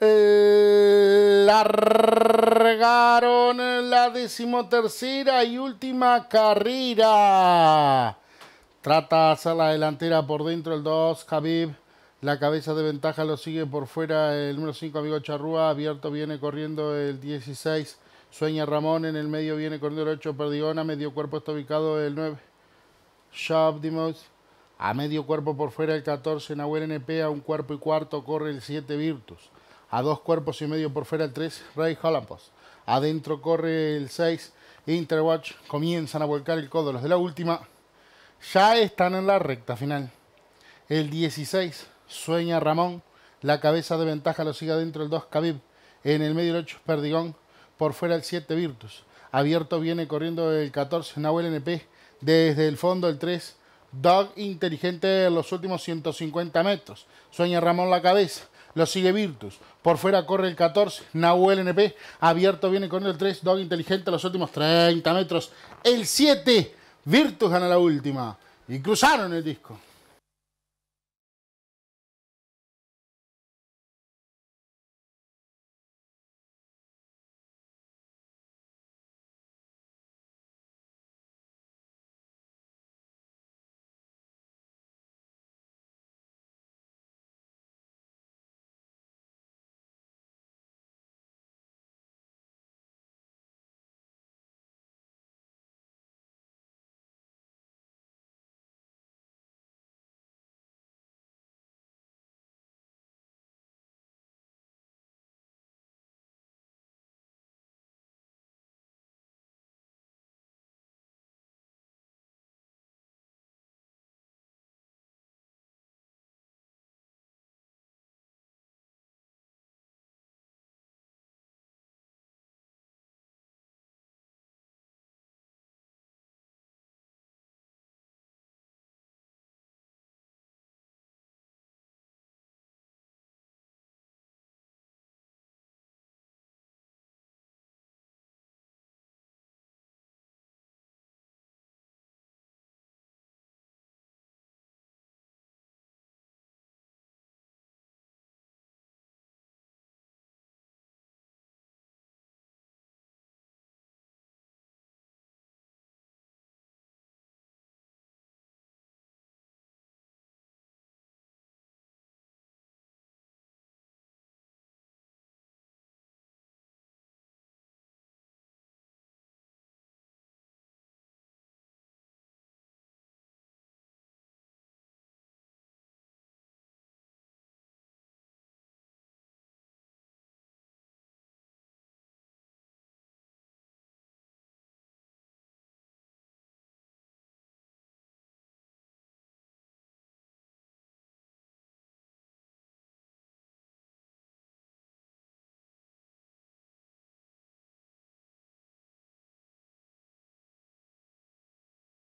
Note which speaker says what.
Speaker 1: largaron la decimotercera y última carrera. Trata hacer la delantera por dentro el 2, Khabib. La cabeza de ventaja lo sigue por fuera el número 5, amigo Charrúa. Abierto viene corriendo el 16. Sueña Ramón en el medio viene corriendo el 8, Perdigona. Medio cuerpo está ubicado el 9. Dimos. A medio cuerpo por fuera el 14, Nahuel NP. A un cuerpo y cuarto corre el 7, Virtus a dos cuerpos y medio por fuera el 3, Ray Holampos. Adentro corre el 6, Interwatch. Comienzan a volcar el codo los de la última. Ya están en la recta final. El 16, Sueña Ramón. La cabeza de ventaja lo sigue adentro el 2, Khabib. En el medio el 8, Perdigón. Por fuera el 7, Virtus. Abierto viene corriendo el 14, Nahuel NP. Desde el fondo el 3, Dog Inteligente en los últimos 150 metros. Sueña Ramón la cabeza. Lo sigue Virtus. Por fuera corre el 14. Nahuel NP. Abierto viene con el 3. Dog inteligente los últimos 30 metros. El 7. Virtus gana la última. Y cruzaron el disco.